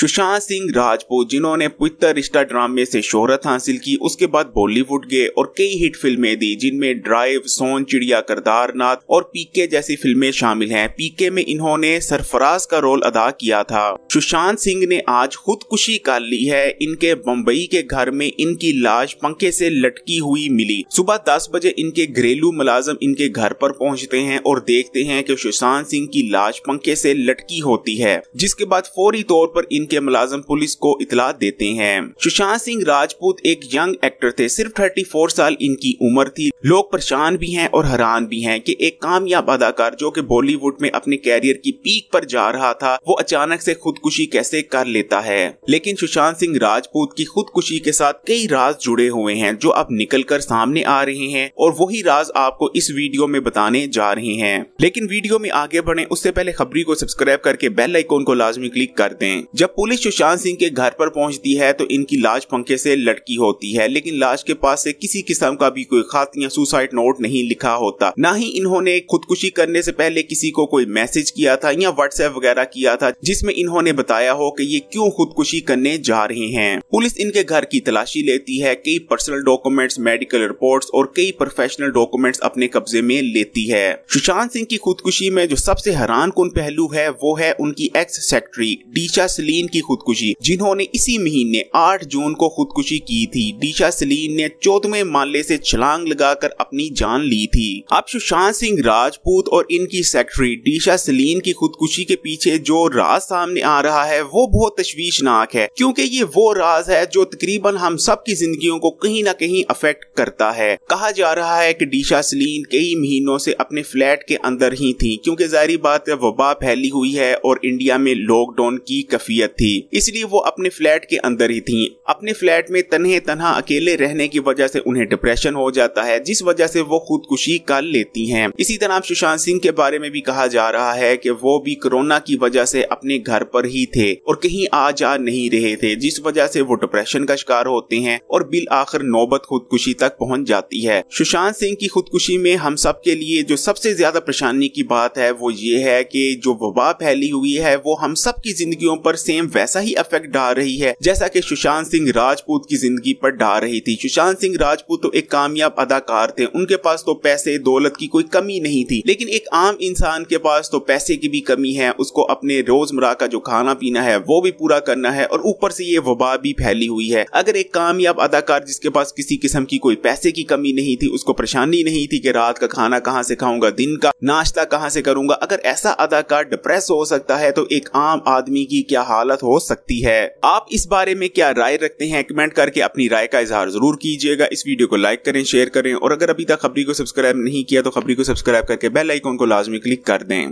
सुशांत सिंह राजपूत जिन्होंने पवित्र रिश्ता ड्रामे से शोहरत हासिल की उसके बाद बॉलीवुड गए और कई हिट फिल्में दी जिनमें ड्राइव सोन चिड़िया करदारनाथ और पीके जैसी फिल्में शामिल हैं पीके में इन्होंने सरफराज का रोल अदा किया था सुशांत सिंह ने आज खुदकुशी कर ली है इनके बम्बई के घर में इनकी लाश पंखे से लटकी हुई मिली सुबह दस बजे इनके घरेलू मुलाजम इनके घर पर पहुँचते हैं और देखते हैं की सुशांत सिंह की लाश पंखे से लटकी होती है जिसके बाद फौरी तौर पर के मुलाजम पुलिस को इतला देते हैं सुशांत सिंह राजपूत एक यंग एक्टर थे सिर्फ थर्टी फोर साल इनकी उम्र थी लोग परेशान भी हैं और हैरान भी हैं कि एक कामयाब अदाकार जो कि बॉलीवुड में अपने कैरियर की पीक पर जा रहा था वो अचानक से खुदकुशी कैसे कर लेता है लेकिन सुशांत सिंह राजपूत की खुदकुशी के साथ कई राज जुड़े हुए हैं जो अब निकल कर सामने आ रहे हैं और वही राज आपको इस वीडियो में बताने जा रहे हैं लेकिन वीडियो में आगे बढ़े उससे पहले खबरी को सब्सक्राइब करके बेल आइकोन को लाजमी क्लिक कर दें जब पुलिस सुशांत सिंह के घर पर पहुंचती है तो इनकी लाश पंखे से लटकी होती है लेकिन लाश के पास से किसी किस्म का भी कोई खत या सुसाइड नोट नहीं लिखा होता न ही इन्होंने खुदकुशी करने से पहले किसी को कोई मैसेज किया था या व्हाट्सएप वगैरह किया था जिसमे इन्होंने बताया हो की ये क्यूँ खुदकुशी करने जा रहे हैं पुलिस इनके घर की तलाशी लेती है कई पर्सनल डॉक्यूमेंट मेडिकल रिपोर्ट और कई प्रोफेशनल डॉक्यूमेंट्स अपने कब्जे में लेती है सुशांत सिंह की खुदकुशी में जो सबसे हैरान कन पहलू है वो है उनकी एक्स सेक्रेटरी डीचा सलीन सलीन की खुदकुशी जिन्होंने इसी महीने 8 जून को खुदकुशी की थी डीशा सलीन ने चौदवे माले से छलांग लगाकर अपनी जान ली थी अब सुशांत सिंह राजपूत और इनकी सेक्रेटरी डीशा सलीन की खुदकुशी के पीछे जो राज सामने आ रहा है वो बहुत तश्वीशनाक है क्यूँकी ये वो राज है जो तकरीबन हम सब की जिंदगी को कहीं ना कहीं अफेक्ट करता है कहा जा रहा है की डीशा सलीन कई महीनों से अपने फ्लैट के अंदर ही थी क्योंकि जाहिर बात वबा फैली हुई है और इंडिया में लॉकडाउन की कफियत थी इसलिए वो अपने फ्लैट के अंदर ही थी अपने फ्लैट में तनहे तनहा अकेले रहने की वजह से उन्हें डिप्रेशन हो जाता है जिस वजह से वो खुदकुशी कर लेती हैं इसी तरह सुशांत सिंह के बारे में भी कहा जा रहा है कि वो भी कोरोना की वजह से अपने घर पर ही थे और कहीं आ जा नहीं रहे थे जिस वजह से वो डिप्रेशन का शिकार होते हैं और बिल आखिर नौबत खुदकुशी तक पहुंच जाती है सुशांत सिंह की खुदकुशी में हम सब के लिए जो सबसे ज्यादा परेशानी की बात है वो ये है कि जो वबा फैली हुई है वो हम सबकी जिंदगी जिंदगियों पर सेम फिल्म वैसा ही इफेक्ट डाल रही है जैसा की सुशांत सिंह राजपूत की जिंदगी पर डाल रही थी सुशांत सिंह राजपूत तो एक कामयाब अदाकार थे उनके पास तो पैसे दौलत की कोई कमी नहीं थी लेकिन एक आम इंसान के पास तो पैसे की भी कमी है उसको अपने रोजमर्रा का जो खाना पीना है वो भी पूरा करना है और ऊपर से ये वबा भी फैली हुई है अगर एक कामयाब अदाकार जिसके पास किसी किस्म की कोई पैसे की कमी नहीं थी उसको परेशानी नहीं थी कि रात का खाना कहाँ से खाऊंगा दिन का नाश्ता कहाँ से करूंगा अगर ऐसा अदाकार डिप्रेस हो सकता है तो एक आम आदमी की क्या हालत इजाजत हो सकती है आप इस बारे में क्या राय रखते हैं कमेंट करके अपनी राय का इजहार जरूर कीजिएगा इस वीडियो को लाइक करें शेयर करें और अगर अभी तक खबरी को सब्सक्राइब नहीं किया तो खबरी को सब्सक्राइब करके बेल आइकॉन को लाजमी क्लिक कर दें